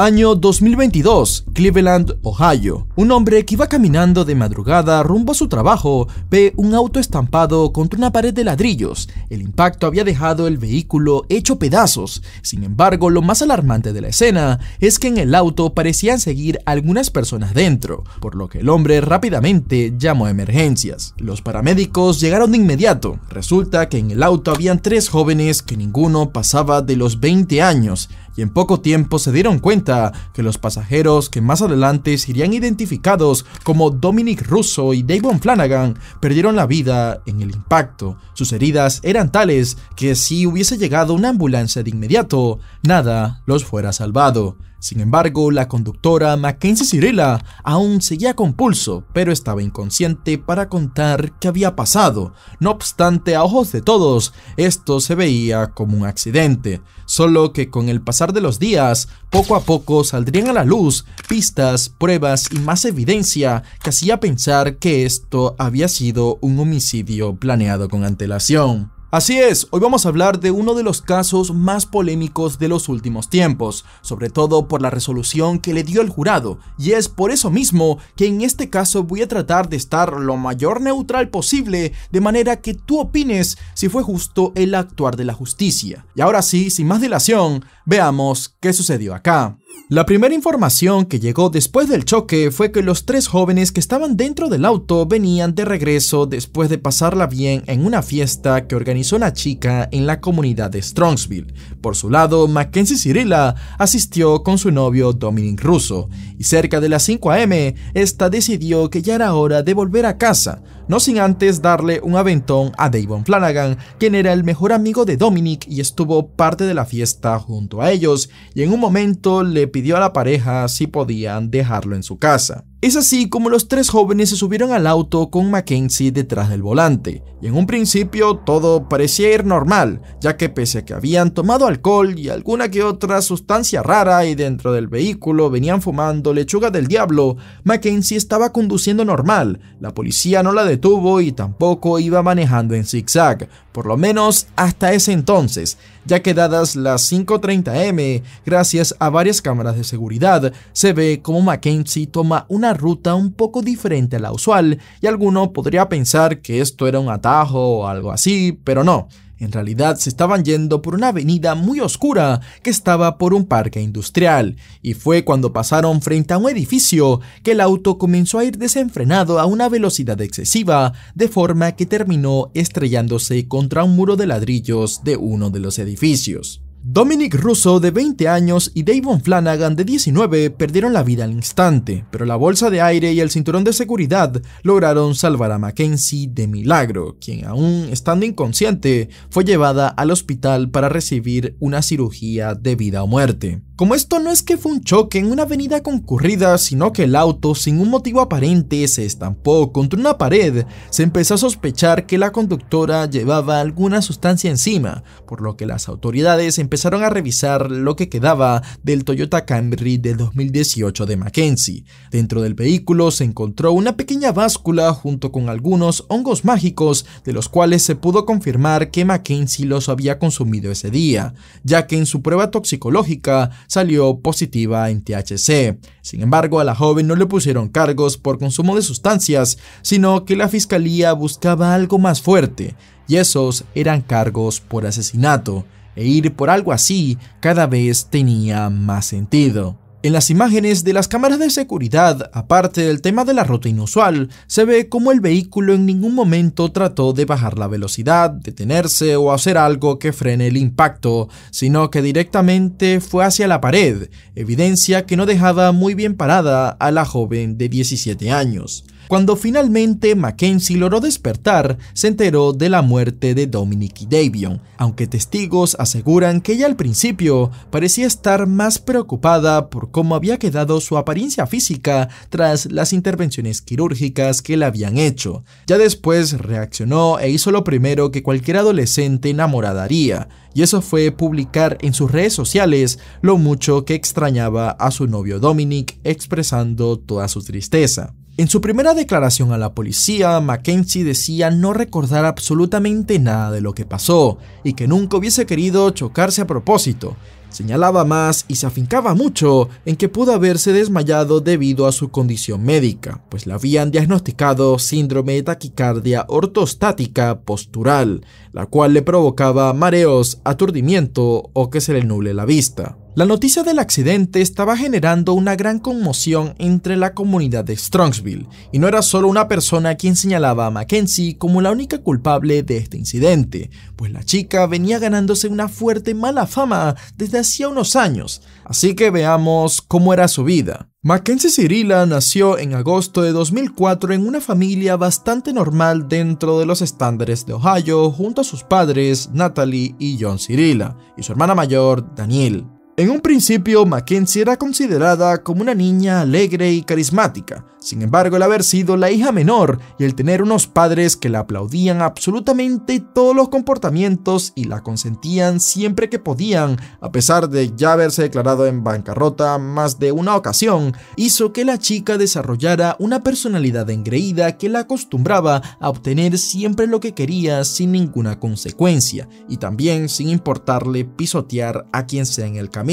Año 2022, Cleveland, Ohio. Un hombre que iba caminando de madrugada rumbo a su trabajo ve un auto estampado contra una pared de ladrillos. El impacto había dejado el vehículo hecho pedazos. Sin embargo, lo más alarmante de la escena es que en el auto parecían seguir algunas personas dentro, por lo que el hombre rápidamente llamó a emergencias. Los paramédicos llegaron de inmediato. Resulta que en el auto habían tres jóvenes que ninguno pasaba de los 20 años y en poco tiempo se dieron cuenta que los pasajeros que más adelante serían identificados como Dominic Russo y Davon Flanagan perdieron la vida en el impacto. Sus heridas eran tales que si hubiese llegado una ambulancia de inmediato, nada los fuera salvado. Sin embargo, la conductora Mackenzie Cirilla aún seguía con pulso, pero estaba inconsciente para contar qué había pasado. No obstante, a ojos de todos, esto se veía como un accidente, solo que con el pasar de los días, poco a poco saldrían a la luz pistas, pruebas y más evidencia que hacía pensar que esto había sido un homicidio planeado con antelación. Así es, hoy vamos a hablar de uno de los casos más polémicos de los últimos tiempos, sobre todo por la resolución que le dio el jurado, y es por eso mismo que en este caso voy a tratar de estar lo mayor neutral posible, de manera que tú opines si fue justo el actuar de la justicia. Y ahora sí, sin más dilación, veamos qué sucedió acá. La primera información que llegó después del choque fue que los tres jóvenes que estaban dentro del auto venían de regreso después de pasarla bien en una fiesta que organizaron una chica en la comunidad de Strongsville. Por su lado, Mackenzie Cirilla asistió con su novio Dominic Russo, y cerca de las 5 a.m., esta decidió que ya era hora de volver a casa, no sin antes darle un aventón a Davon Flanagan, quien era el mejor amigo de Dominic y estuvo parte de la fiesta junto a ellos, y en un momento le pidió a la pareja si podían dejarlo en su casa. Es así como los tres jóvenes se subieron al auto con Mackenzie detrás del volante, y en un principio todo parecía ir normal, ya que pese a que habían tomado alcohol y alguna que otra sustancia rara y dentro del vehículo venían fumando lechuga del diablo, Mackenzie estaba conduciendo normal, la policía no la detuvo y tampoco iba manejando en zigzag, por lo menos hasta ese entonces, ya que dadas las 5.30M, gracias a varias cámaras de seguridad, se ve como Mackenzie toma una ruta un poco diferente a la usual y alguno podría pensar que esto era un atajo o algo así, pero no. En realidad se estaban yendo por una avenida muy oscura que estaba por un parque industrial, y fue cuando pasaron frente a un edificio que el auto comenzó a ir desenfrenado a una velocidad excesiva, de forma que terminó estrellándose contra un muro de ladrillos de uno de los edificios. Dominic Russo, de 20 años, y Davon Flanagan, de 19, perdieron la vida al instante, pero la bolsa de aire y el cinturón de seguridad lograron salvar a Mackenzie de milagro, quien aún estando inconsciente fue llevada al hospital para recibir una cirugía de vida o muerte. Como esto no es que fue un choque en una avenida concurrida, sino que el auto, sin un motivo aparente, se estampó contra una pared, se empezó a sospechar que la conductora llevaba alguna sustancia encima, por lo que las autoridades empezaron a revisar lo que quedaba del Toyota Camry de 2018 de Mackenzie. Dentro del vehículo se encontró una pequeña báscula junto con algunos hongos mágicos de los cuales se pudo confirmar que Mackenzie los había consumido ese día, ya que en su prueba toxicológica salió positiva en THC. Sin embargo, a la joven no le pusieron cargos por consumo de sustancias, sino que la fiscalía buscaba algo más fuerte, y esos eran cargos por asesinato e ir por algo así cada vez tenía más sentido. En las imágenes de las cámaras de seguridad, aparte del tema de la ruta inusual, se ve como el vehículo en ningún momento trató de bajar la velocidad, detenerse o hacer algo que frene el impacto, sino que directamente fue hacia la pared, evidencia que no dejaba muy bien parada a la joven de 17 años. Cuando finalmente Mackenzie logró despertar, se enteró de la muerte de Dominic y Davion, aunque testigos aseguran que ella al principio parecía estar más preocupada por cómo había quedado su apariencia física tras las intervenciones quirúrgicas que le habían hecho. Ya después reaccionó e hizo lo primero que cualquier adolescente enamorada haría, y eso fue publicar en sus redes sociales lo mucho que extrañaba a su novio Dominic expresando toda su tristeza. En su primera declaración a la policía, Mackenzie decía no recordar absolutamente nada de lo que pasó y que nunca hubiese querido chocarse a propósito. Señalaba más y se afincaba mucho en que pudo haberse desmayado debido a su condición médica, pues le habían diagnosticado síndrome de taquicardia ortostática postural, la cual le provocaba mareos, aturdimiento o que se le nuble la vista. La noticia del accidente estaba generando una gran conmoción entre la comunidad de Strongsville, y no era solo una persona quien señalaba a Mackenzie como la única culpable de este incidente, pues la chica venía ganándose una fuerte mala fama desde hacía unos años, así que veamos cómo era su vida. Mackenzie Cirilla nació en agosto de 2004 en una familia bastante normal dentro de los estándares de Ohio junto a sus padres Natalie y John Cirilla y su hermana mayor Daniel. En un principio, Mackenzie era considerada como una niña alegre y carismática. Sin embargo, el haber sido la hija menor y el tener unos padres que la aplaudían absolutamente todos los comportamientos y la consentían siempre que podían, a pesar de ya haberse declarado en bancarrota más de una ocasión, hizo que la chica desarrollara una personalidad engreída que la acostumbraba a obtener siempre lo que quería sin ninguna consecuencia y también sin importarle pisotear a quien sea en el camino.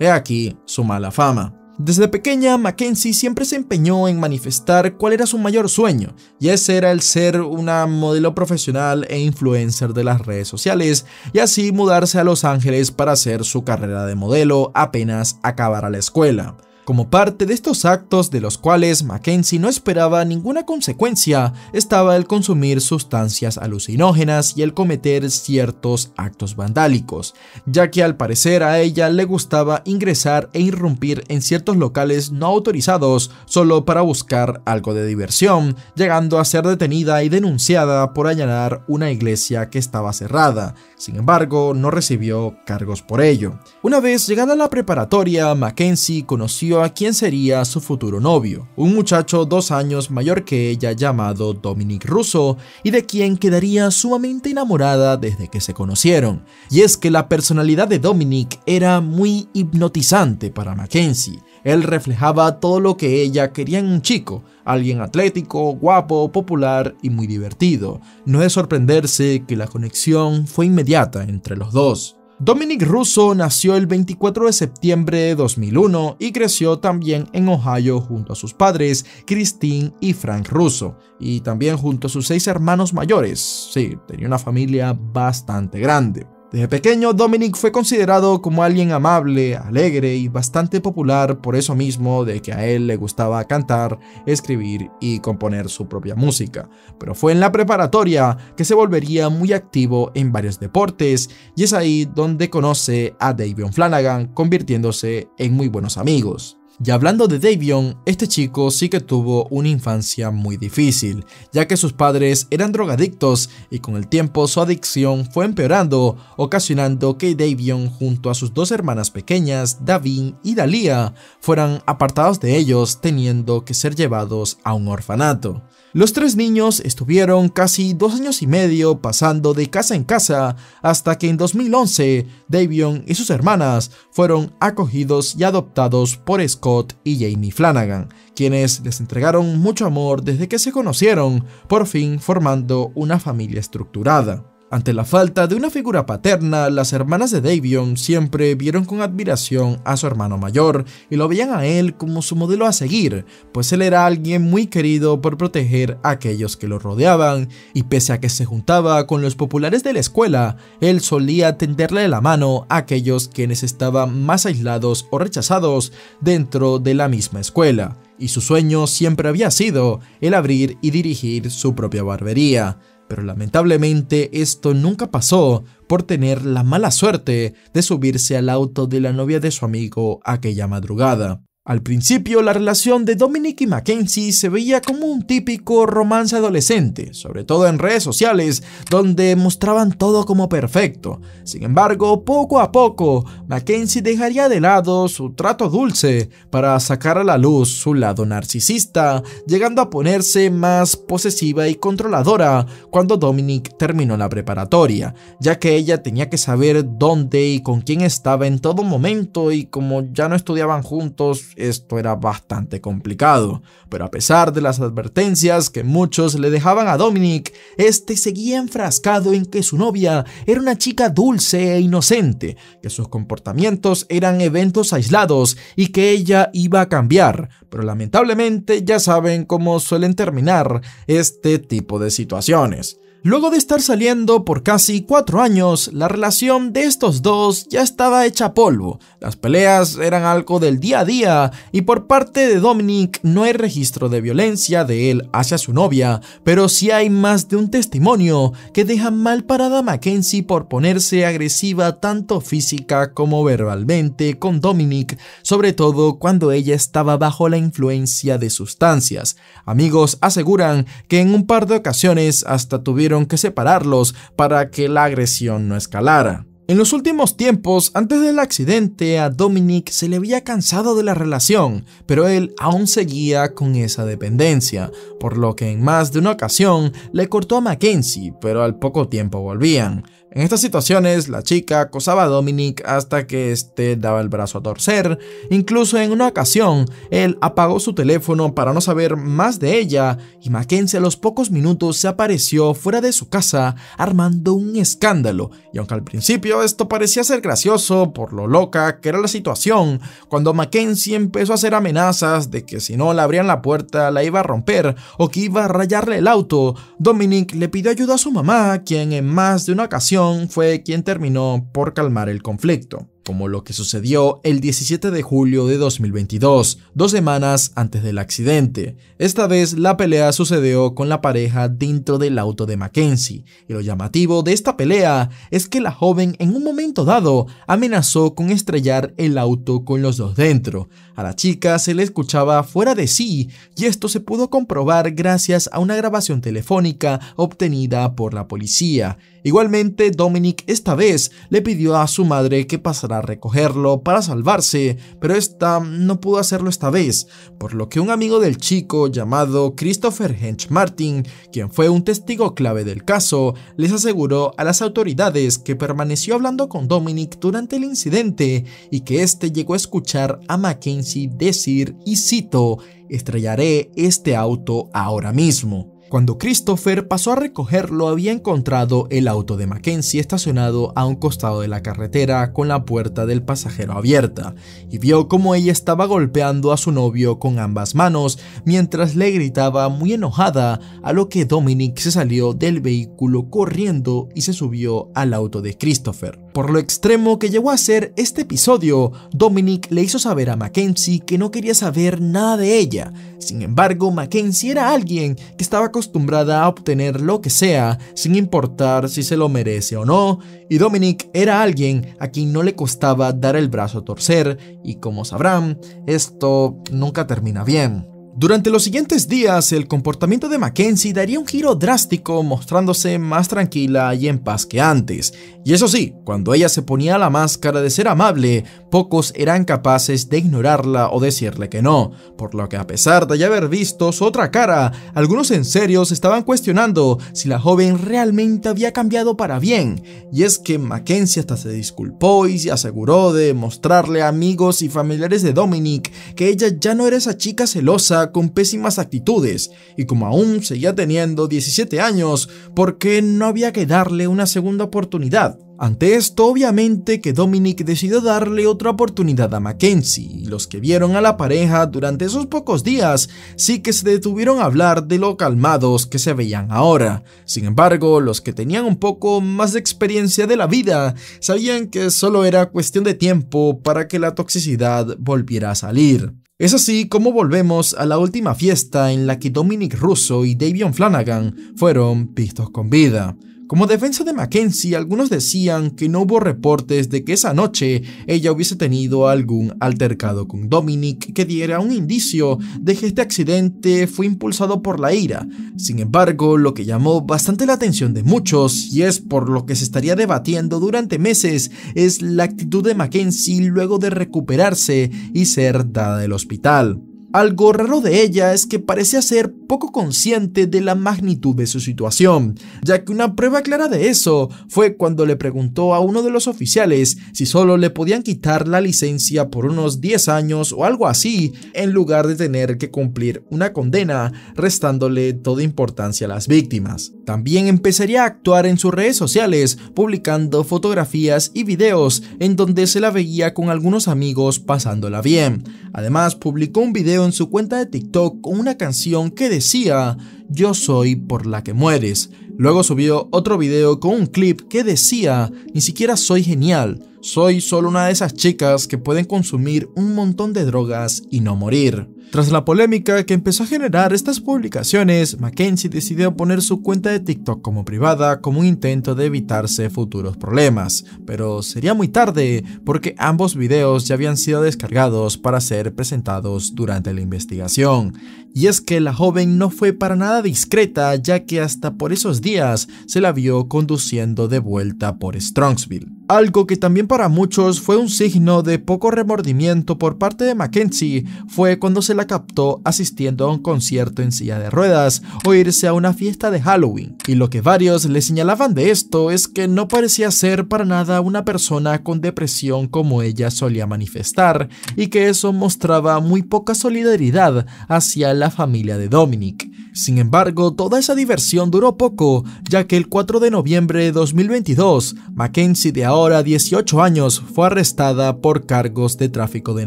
He aquí su mala fama. Desde pequeña, Mackenzie siempre se empeñó en manifestar cuál era su mayor sueño, y ese era el ser una modelo profesional e influencer de las redes sociales, y así mudarse a Los Ángeles para hacer su carrera de modelo apenas acabara la escuela. Como parte de estos actos de los cuales Mackenzie no esperaba ninguna consecuencia, estaba el consumir sustancias alucinógenas y el cometer ciertos actos vandálicos, ya que al parecer a ella le gustaba ingresar e irrumpir en ciertos locales no autorizados solo para buscar algo de diversión, llegando a ser detenida y denunciada por allanar una iglesia que estaba cerrada. Sin embargo, no recibió cargos por ello. Una vez llegada a la preparatoria, Mackenzie conoció a sería su futuro novio, un muchacho dos años mayor que ella llamado Dominic Russo y de quien quedaría sumamente enamorada desde que se conocieron. Y es que la personalidad de Dominic era muy hipnotizante para Mackenzie. Él reflejaba todo lo que ella quería en un chico, alguien atlético, guapo, popular y muy divertido. No es sorprenderse que la conexión fue inmediata entre los dos. Dominic Russo nació el 24 de septiembre de 2001 y creció también en Ohio junto a sus padres, Christine y Frank Russo, y también junto a sus seis hermanos mayores. Sí, tenía una familia bastante grande. Desde pequeño, Dominic fue considerado como alguien amable, alegre y bastante popular por eso mismo de que a él le gustaba cantar, escribir y componer su propia música. Pero fue en la preparatoria que se volvería muy activo en varios deportes y es ahí donde conoce a Davion Flanagan, convirtiéndose en muy buenos amigos. Y hablando de Davion, este chico sí que tuvo una infancia muy difícil, ya que sus padres eran drogadictos y con el tiempo su adicción fue empeorando, ocasionando que Davion junto a sus dos hermanas pequeñas, Davin y Dalia, fueran apartados de ellos teniendo que ser llevados a un orfanato. Los tres niños estuvieron casi dos años y medio pasando de casa en casa hasta que en 2011 Davion y sus hermanas fueron acogidos y adoptados por Scott y Jamie Flanagan, quienes les entregaron mucho amor desde que se conocieron, por fin formando una familia estructurada. Ante la falta de una figura paterna, las hermanas de Davion siempre vieron con admiración a su hermano mayor y lo veían a él como su modelo a seguir, pues él era alguien muy querido por proteger a aquellos que lo rodeaban, y pese a que se juntaba con los populares de la escuela, él solía tenderle la mano a aquellos quienes estaban más aislados o rechazados dentro de la misma escuela, y su sueño siempre había sido el abrir y dirigir su propia barbería pero lamentablemente esto nunca pasó por tener la mala suerte de subirse al auto de la novia de su amigo aquella madrugada. Al principio, la relación de Dominic y Mackenzie se veía como un típico romance adolescente, sobre todo en redes sociales, donde mostraban todo como perfecto. Sin embargo, poco a poco, Mackenzie dejaría de lado su trato dulce para sacar a la luz su lado narcisista, llegando a ponerse más posesiva y controladora cuando Dominic terminó la preparatoria, ya que ella tenía que saber dónde y con quién estaba en todo momento y como ya no estudiaban juntos, esto era bastante complicado, pero a pesar de las advertencias que muchos le dejaban a Dominic, este seguía enfrascado en que su novia era una chica dulce e inocente, que sus comportamientos eran eventos aislados y que ella iba a cambiar, pero lamentablemente ya saben cómo suelen terminar este tipo de situaciones. Luego de estar saliendo por casi cuatro años, la relación de estos dos ya estaba hecha polvo, las peleas eran algo del día a día y por parte de Dominic no hay registro de violencia de él hacia su novia, pero sí hay más de un testimonio que deja mal parada a Mackenzie por ponerse agresiva tanto física como verbalmente con Dominic, sobre todo cuando ella estaba bajo la influencia de sustancias. Amigos aseguran que en un par de ocasiones hasta tuvieron que separarlos para que la agresión no escalara. En los últimos tiempos, antes del accidente, a Dominic se le había cansado de la relación, pero él aún seguía con esa dependencia, por lo que en más de una ocasión le cortó a Mackenzie, pero al poco tiempo volvían. En estas situaciones, la chica acosaba a Dominic hasta que éste daba el brazo a torcer. Incluso en una ocasión, él apagó su teléfono para no saber más de ella y Mackenzie a los pocos minutos se apareció fuera de su casa armando un escándalo. Y aunque al principio esto parecía ser gracioso por lo loca que era la situación, cuando Mackenzie empezó a hacer amenazas de que si no le abrían la puerta la iba a romper o que iba a rayarle el auto, Dominic le pidió ayuda a su mamá, quien en más de una ocasión fue quien terminó por calmar el conflicto, como lo que sucedió el 17 de julio de 2022, dos semanas antes del accidente. Esta vez la pelea sucedió con la pareja dentro del auto de Mackenzie, y lo llamativo de esta pelea es que la joven en un momento dado amenazó con estrellar el auto con los dos dentro. A la chica se le escuchaba fuera de sí, y esto se pudo comprobar gracias a una grabación telefónica obtenida por la policía. Igualmente, Dominic esta vez le pidió a su madre que pasara a recogerlo para salvarse, pero esta no pudo hacerlo esta vez, por lo que un amigo del chico llamado Christopher Hench Martin, quien fue un testigo clave del caso, les aseguró a las autoridades que permaneció hablando con Dominic durante el incidente y que este llegó a escuchar a Mackenzie decir, y cito, estrellaré este auto ahora mismo. Cuando Christopher pasó a recogerlo había encontrado el auto de Mackenzie estacionado a un costado de la carretera con la puerta del pasajero abierta y vio cómo ella estaba golpeando a su novio con ambas manos mientras le gritaba muy enojada a lo que Dominic se salió del vehículo corriendo y se subió al auto de Christopher. Por lo extremo que llegó a ser este episodio, Dominic le hizo saber a Mackenzie que no quería saber nada de ella. Sin embargo, Mackenzie era alguien que estaba acostumbrada a obtener lo que sea sin importar si se lo merece o no, y Dominic era alguien a quien no le costaba dar el brazo a torcer, y como sabrán, esto nunca termina bien. Durante los siguientes días, el comportamiento de Mackenzie daría un giro drástico, mostrándose más tranquila y en paz que antes. Y eso sí, cuando ella se ponía la máscara de ser amable, pocos eran capaces de ignorarla o decirle que no, por lo que a pesar de ya haber visto su otra cara, algunos en serio se estaban cuestionando si la joven realmente había cambiado para bien. Y es que Mackenzie hasta se disculpó y se aseguró de mostrarle a amigos y familiares de Dominic que ella ya no era esa chica celosa con pésimas actitudes, y como aún seguía teniendo 17 años, ¿por qué no había que darle una segunda oportunidad? Ante esto, obviamente que Dominic decidió darle otra oportunidad a Mackenzie, y los que vieron a la pareja durante esos pocos días sí que se detuvieron a hablar de lo calmados que se veían ahora. Sin embargo, los que tenían un poco más de experiencia de la vida sabían que solo era cuestión de tiempo para que la toxicidad volviera a salir. Es así como volvemos a la última fiesta en la que Dominic Russo y Davion Flanagan fueron vistos con vida, como defensa de Mackenzie, algunos decían que no hubo reportes de que esa noche ella hubiese tenido algún altercado con Dominic que diera un indicio de que este accidente fue impulsado por la ira. Sin embargo, lo que llamó bastante la atención de muchos, y es por lo que se estaría debatiendo durante meses, es la actitud de Mackenzie luego de recuperarse y ser dada del hospital. Algo raro de ella es que parecía ser poco consciente de la magnitud de su situación, ya que una prueba clara de eso fue cuando le preguntó a uno de los oficiales si solo le podían quitar la licencia por unos 10 años o algo así, en lugar de tener que cumplir una condena, restándole toda importancia a las víctimas. También empezaría a actuar en sus redes sociales, publicando fotografías y videos en donde se la veía con algunos amigos pasándola bien. Además, publicó un video en su cuenta de TikTok con una canción que decía Yo soy por la que mueres. Luego subió otro video con un clip que decía Ni siquiera soy genial. Soy solo una de esas chicas que pueden consumir un montón de drogas y no morir. Tras la polémica que empezó a generar estas publicaciones, Mackenzie decidió poner su cuenta de TikTok como privada como un intento de evitarse futuros problemas, pero sería muy tarde porque ambos videos ya habían sido descargados para ser presentados durante la investigación. Y es que la joven no fue para nada discreta ya que hasta por esos días se la vio conduciendo de vuelta por Strongsville. Algo que también para muchos fue un signo de poco remordimiento por parte de Mackenzie fue cuando se la captó asistiendo a un concierto en silla de ruedas o irse a una fiesta de Halloween. Y lo que varios le señalaban de esto es que no parecía ser para nada una persona con depresión como ella solía manifestar y que eso mostraba muy poca solidaridad hacia la familia de Dominic. Sin embargo, toda esa diversión duró poco, ya que el 4 de noviembre de 2022, Mackenzie de ahora ahora 18 años, fue arrestada por cargos de tráfico de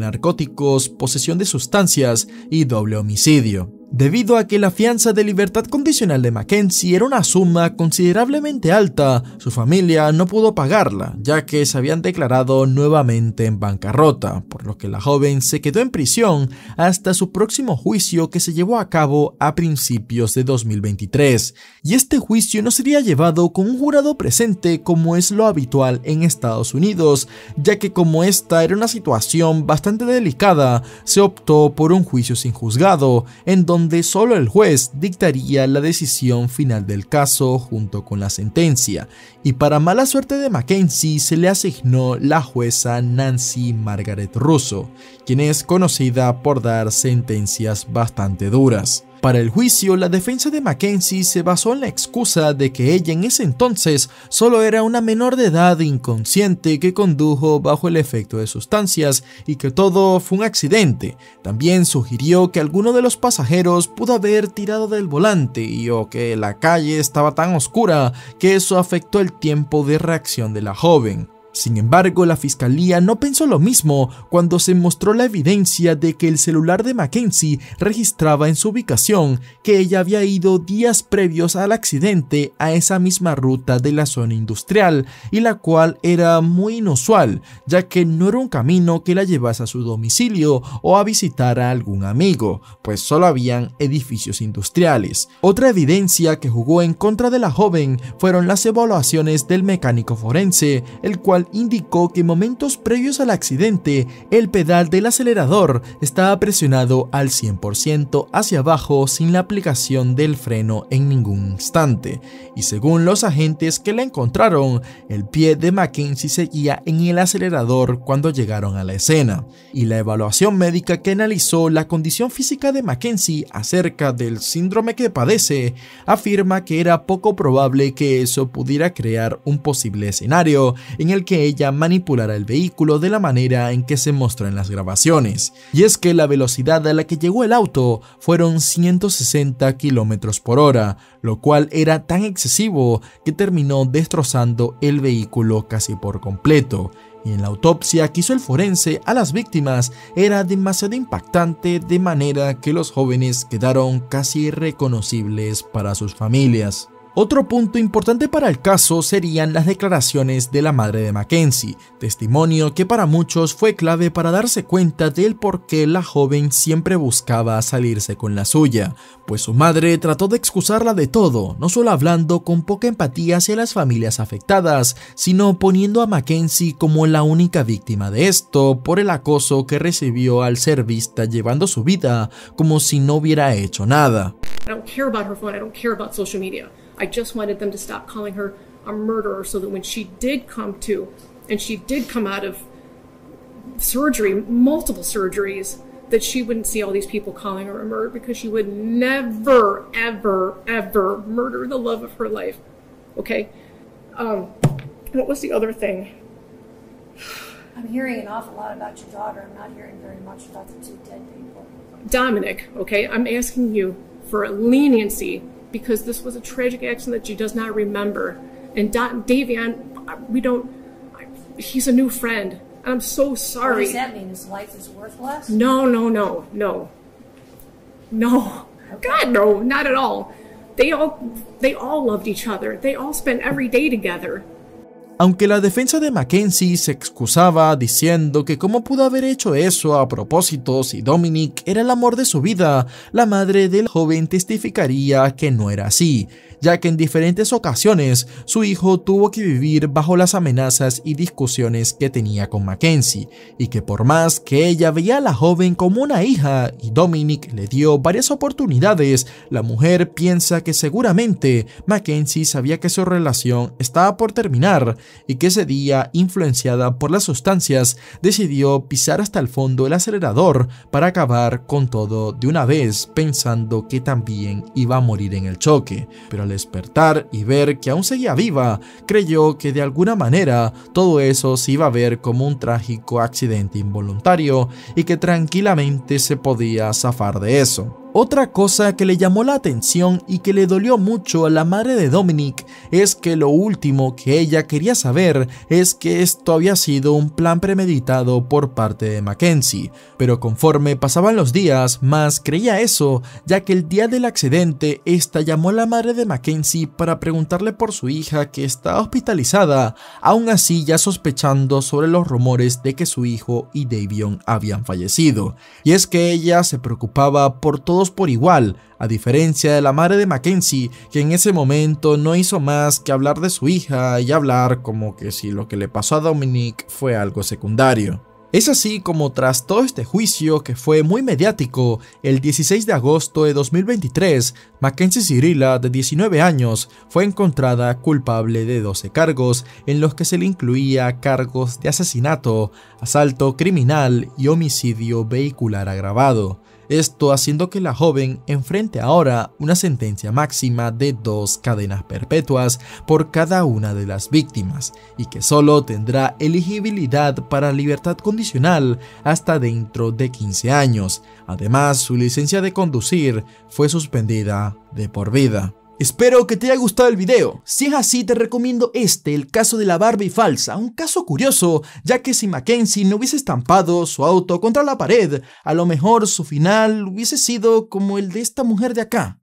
narcóticos, posesión de sustancias y doble homicidio. Debido a que la fianza de libertad condicional de Mackenzie era una suma considerablemente alta, su familia no pudo pagarla, ya que se habían declarado nuevamente en bancarrota, por lo que la joven se quedó en prisión hasta su próximo juicio que se llevó a cabo a principios de 2023. Y este juicio no sería llevado con un jurado presente como es lo habitual en Estados Unidos, ya que como esta era una situación bastante delicada, se optó por un juicio sin juzgado, en donde donde solo el juez dictaría la decisión final del caso junto con la sentencia, y para mala suerte de Mackenzie se le asignó la jueza Nancy Margaret Russo, quien es conocida por dar sentencias bastante duras. Para el juicio, la defensa de Mackenzie se basó en la excusa de que ella en ese entonces solo era una menor de edad inconsciente que condujo bajo el efecto de sustancias y que todo fue un accidente. También sugirió que alguno de los pasajeros pudo haber tirado del volante y o que la calle estaba tan oscura que eso afectó el tiempo de reacción de la joven. Sin embargo, la fiscalía no pensó lo mismo cuando se mostró la evidencia de que el celular de Mackenzie registraba en su ubicación que ella había ido días previos al accidente a esa misma ruta de la zona industrial y la cual era muy inusual, ya que no era un camino que la llevase a su domicilio o a visitar a algún amigo, pues solo habían edificios industriales. Otra evidencia que jugó en contra de la joven fueron las evaluaciones del mecánico forense, el cual indicó que momentos previos al accidente, el pedal del acelerador estaba presionado al 100% hacia abajo sin la aplicación del freno en ningún instante, y según los agentes que la encontraron, el pie de Mackenzie seguía en el acelerador cuando llegaron a la escena, y la evaluación médica que analizó la condición física de Mackenzie acerca del síndrome que padece, afirma que era poco probable que eso pudiera crear un posible escenario en el que ella manipulara el vehículo de la manera en que se muestra en las grabaciones, y es que la velocidad a la que llegó el auto fueron 160 km por hora, lo cual era tan excesivo que terminó destrozando el vehículo casi por completo, y en la autopsia que hizo el forense a las víctimas era demasiado impactante de manera que los jóvenes quedaron casi irreconocibles para sus familias. Otro punto importante para el caso serían las declaraciones de la madre de Mackenzie, testimonio que para muchos fue clave para darse cuenta del por qué la joven siempre buscaba salirse con la suya, pues su madre trató de excusarla de todo, no solo hablando con poca empatía hacia las familias afectadas, sino poniendo a Mackenzie como la única víctima de esto por el acoso que recibió al ser vista llevando su vida como si no hubiera hecho nada. I just wanted them to stop calling her a murderer so that when she did come to and she did come out of surgery, multiple surgeries, that she wouldn't see all these people calling her a murderer because she would never, ever, ever murder the love of her life. Okay? Um, what was the other thing? I'm hearing an awful lot about your daughter. I'm not hearing very much about the two dead people. Dominic, okay, I'm asking you for a leniency because this was a tragic accident that she does not remember. And Don, Davion, we don't, he's a new friend. I'm so sorry. What does that mean? His life is worthless? No, no, no, no. No. Okay. God, no, not at all. They all, they all loved each other. They all spent every day together. aunque la defensa de Mackenzie se excusaba diciendo que cómo pudo haber hecho eso a propósito si Dominic era el amor de su vida, la madre del joven testificaría que no era así, ya que en diferentes ocasiones su hijo tuvo que vivir bajo las amenazas y discusiones que tenía con Mackenzie, y que por más que ella veía a la joven como una hija y Dominic le dio varias oportunidades, la mujer piensa que seguramente Mackenzie sabía que su relación estaba por terminar y que ese día, influenciada por las sustancias, decidió pisar hasta el fondo el acelerador para acabar con todo de una vez, pensando que también iba a morir en el choque. Pero al despertar y ver que aún seguía viva, creyó que de alguna manera todo eso se iba a ver como un trágico accidente involuntario y que tranquilamente se podía zafar de eso. Otra cosa que le llamó la atención y que le dolió mucho a la madre de Dominic es que lo último que ella quería saber es que esto había sido un plan premeditado por parte de Mackenzie, pero conforme pasaban los días más creía eso, ya que el día del accidente esta llamó a la madre de Mackenzie para preguntarle por su hija que está hospitalizada, aún así ya sospechando sobre los rumores de que su hijo y Davion habían fallecido, y es que ella se preocupaba por todo por igual, a diferencia de la madre de Mackenzie, que en ese momento no hizo más que hablar de su hija y hablar como que si lo que le pasó a Dominic fue algo secundario. Es así como tras todo este juicio que fue muy mediático, el 16 de agosto de 2023, Mackenzie Cirilla, de 19 años, fue encontrada culpable de 12 cargos, en los que se le incluía cargos de asesinato, asalto criminal y homicidio vehicular agravado esto haciendo que la joven enfrente ahora una sentencia máxima de dos cadenas perpetuas por cada una de las víctimas y que solo tendrá elegibilidad para libertad condicional hasta dentro de 15 años. Además, su licencia de conducir fue suspendida de por vida. Espero que te haya gustado el video. Si es así, te recomiendo este, el caso de la Barbie falsa, un caso curioso, ya que si Mackenzie no hubiese estampado su auto contra la pared, a lo mejor su final hubiese sido como el de esta mujer de acá.